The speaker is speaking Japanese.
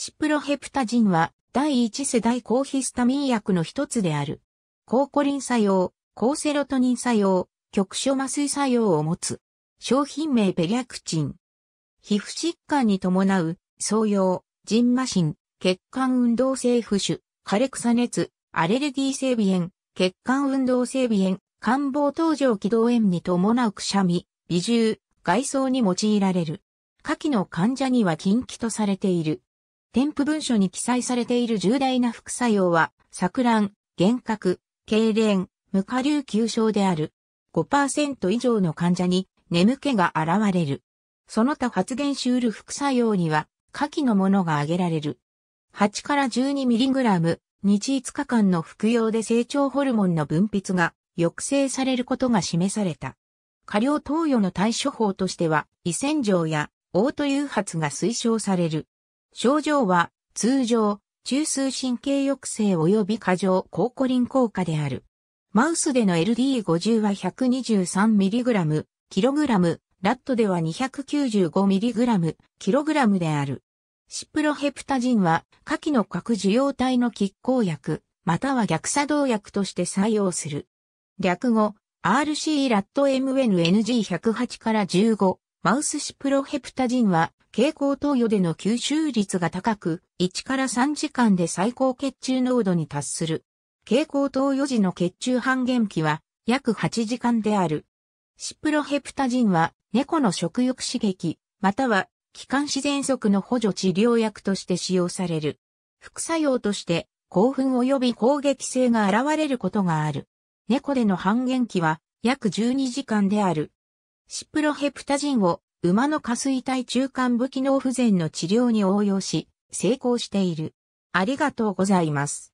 シプロヘプタジンは第一世代抗ヒスタミン薬の一つである。抗コリン作用、抗セロトニン作用、局所麻酔作用を持つ。商品名ペリャクチン。皮膚疾患に伴う、創用、ジンマシン、血管運動性浮腫、枯れ草熱、アレルギー性鼻炎、血管運動性鼻炎、感房登場気道炎に伴うくしゃみ、微重、外装に用いられる。下記の患者には禁忌とされている。添付文書に記載されている重大な副作用は、錯乱、幻覚、痙攣、無下流急症である。5%以上の患者に眠気が現れる。その他発現しうる副作用には、下記のものが挙げられる。8から 12mg、日5日間の服用で成長ホルモンの分泌が抑制されることが示された。過量投与の対処法としては、胃洗浄や、オート誘発が推奨される。症状は通常、中枢神経抑制及び過剰抗コリン効果である。マウスでの LD50 は 123mg、kg、ラットでは 295mg、kg である。シプロヘプタジンは、下記の核受容体の拮抗薬、または逆作動薬として採用する。略語、RC ラット MNNG108 から15、マウスシプロヘプタジンは、蛍光投与での吸収率が高く、1から3時間で最高血中濃度に達する。蛍光投与時の血中半減期は約8時間である。シプロヘプタジンは猫の食欲刺激、または気管自然息の補助治療薬として使用される。副作用として興奮及び攻撃性が現れることがある。猫での半減期は約12時間である。シプロヘプタジンを馬の下垂体中間部機能不全の治療に応用し、成功している。ありがとうございます。